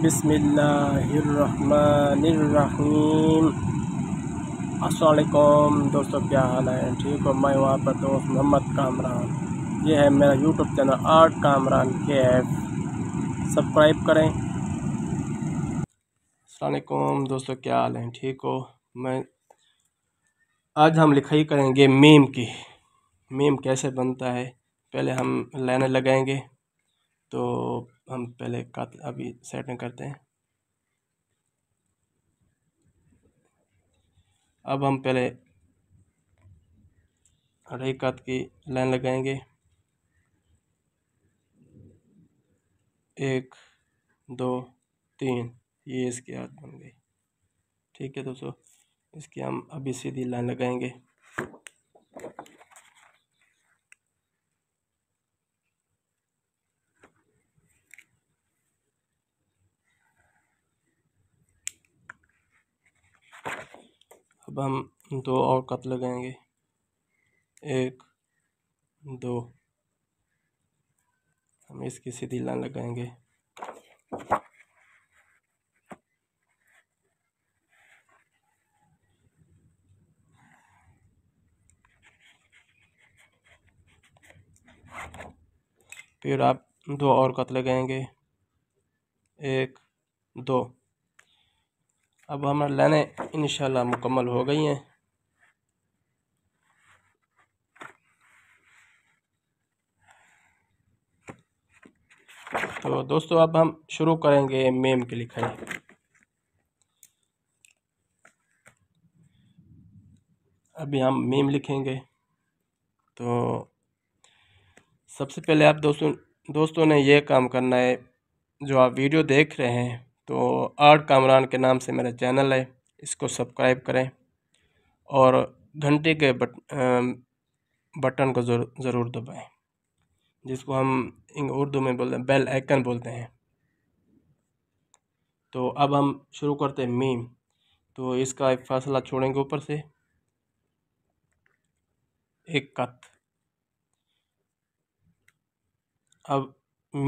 बिसमीम असलकम दोस्तों क्या हाल है ठीक हो मैं वहाँ पर दोस्त मोहम्मद कामरान ये है मेरा यूट्यूब चैनल आर्ट कामरान के एफ सब्सक्राइब करें असलकम दोस्तों क्या हाल है ठीक हो मैं आज हम लिखाई करेंगे मीम की मीम कैसे बनता है पहले हम लाइनें लगाएंगे तो हम पहले कत अभी सेटिंग करते हैं अब हम पहले अढ़ाई कत की लाइन लगाएंगे एक दो तीन ये इसकी आर्ट बन गई ठीक है दोस्तों इसकी हम अभी सीधी लाइन लगाएंगे अब हम दो और कत लगाएंगे एक दो हम इसकी सीधी लाइन लगाएंगे फिर आप दो और कत लगाएंगे एक दो अब हमारी लाइनें इन मुकम्मल हो गई हैं तो दोस्तों अब हम शुरू करेंगे मेम की लिखाई अभी हम मेम लिखेंगे तो सबसे पहले आप दोस्तों दोस्तों ने यह काम करना है जो आप वीडियो देख रहे हैं तो आर्ट कामरान के नाम से मेरा चैनल है इसको सब्सक्राइब करें और घंटे के बट बटन को ज़रूर ज़रूर दबाएं जिसको हम उर्दू में बोलते हैं बेल आइकन बोलते हैं तो अब हम शुरू करते हैं मीम तो इसका एक फासला छोड़ेंगे ऊपर से एक कत अब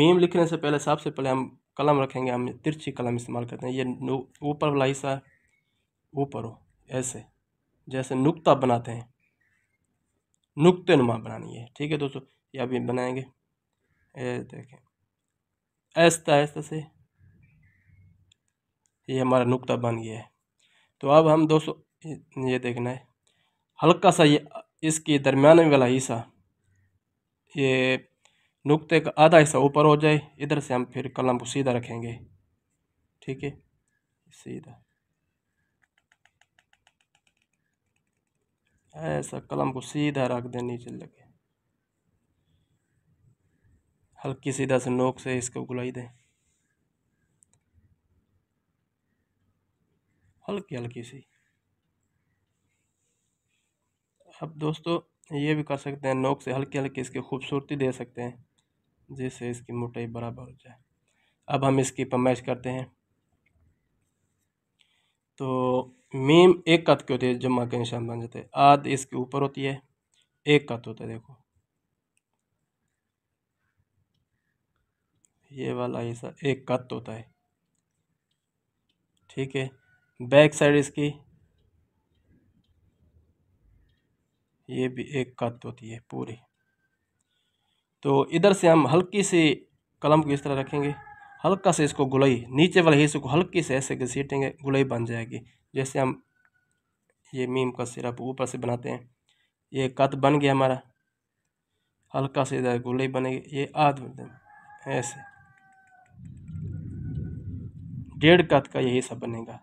मीम लिखने से पहले सबसे पहले हम कलम रखेंगे हम तिरछी कलम इस्तेमाल करते हैं ये ऊपर वाला हिस्सा ऊपर हो ऐसे जैसे नुक्ता बनाते हैं नुकते नुमा बनानी है ठीक है दोस्तों ये अभी बनाएंगे ए देखें ऐसा ऐसा से ये हमारा नुक्ता बन गया है तो अब हम दोस्तों ये देखना है हल्का सा ये इसके दरमियाने वाला हिस्सा ये नुक्ते का आधा हिस्सा ऊपर हो जाए इधर से हम फिर कलम को सीधा रखेंगे ठीक है सीधा ऐसा कलम को सीधा रख दें नीचे लगे हल्की सीधा से नोक से इसको गुलाई दें हल्की हल्की सी अब दोस्तों ये भी कर सकते हैं नोक से हल्की हल्की इसकी खूबसूरती दे सकते हैं जिससे इसकी मोटाई बराबर हो जाए अब हम इसकी पमैच करते हैं तो मीम एक कत की होती है जमा के निशान बन जाते हैं आध इसके ऊपर होती है एक कत होता है देखो ये वाला ऐसा एक कत होता है ठीक है बैक साइड इसकी ये भी एक कत होती है पूरी तो इधर से हम हल्की सी कलम को इस तरह रखेंगे हल्का से इसको गुलाई नीचे वाले हिस्से को हल्की से ऐसे घसीटेंगे गुलाई बन जाएगी जैसे हम ये मीम का सिरप ऊपर से बनाते हैं ये कत बन गया हमारा हल्का से इधर गुलाई बनेगी ये आध ऐसे डेढ़ कत का यही सब बनेगा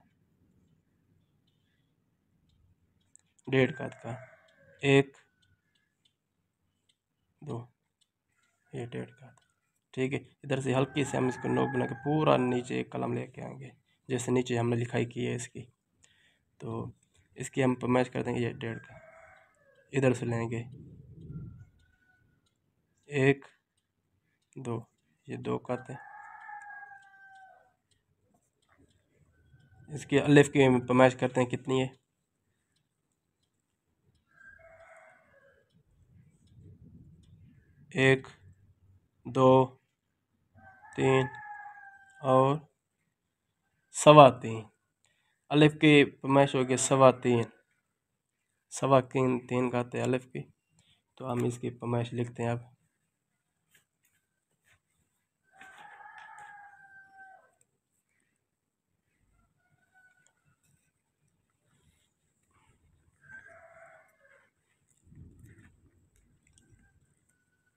डेढ़ कत का एक दो एट एट का ठीक है इधर से हल्की से हम इसको नोक बना के पूरा नीचे एक कलम लेके आएंगे जैसे नीचे हमने लिखाई की है इसकी तो इसकी हम मैच कर देंगे एट एट का इधर से लेंगे एक दो ये दो कत है इसकी अलिफ की पैमाइश करते हैं कितनी है एक दो तीन और सवा तीन अलिफ की फरमाइश होगी सवा तीन सवा तीन तीन कहते हैं अलिफ की तो हम इसकी पमाइश लिखते हैं अब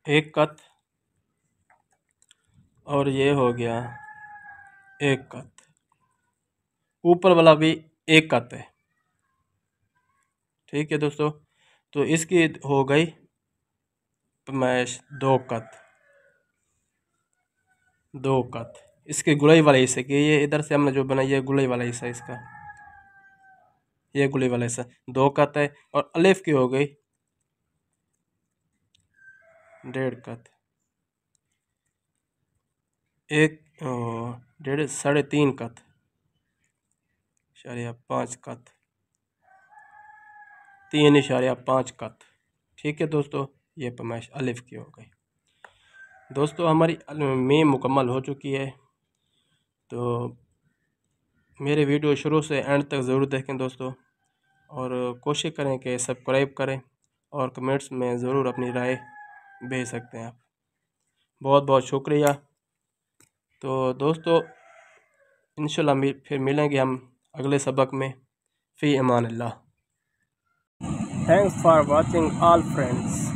एक कथ और ये हो गया एक कत ऊपर वाला भी एक कत है ठीक है दोस्तों तो इसकी हो गई पमैश दो कत दो कत इसके गुलाई वाला हिस्से की ये इधर से हमने जो बनाई है गुलाई वाला हिस्सा इसका ये गुलाई वाला हिस्सा दो कत है और अलेफ की हो गई डेढ़ कत एक डेढ़ साढ़े तीन कथ इशारिया पाँच कथ तीन इशारिया पाँच कथ ठीक है दोस्तों ये पमाइश तो अलिफ की हो गई दोस्तों हमारी मे मुकम्मल हो चुकी है तो मेरे वीडियो शुरू से एंड तक ज़रूर देखें दोस्तों और कोशिश करें कि सब्सक्राइब करें और कमेंट्स में ज़रूर अपनी राय भेज सकते हैं आप बहुत बहुत शुक्रिया तो दोस्तों इन फिर मिलेंगे हम अगले सबक में फ़ी अमान thanks for watching all friends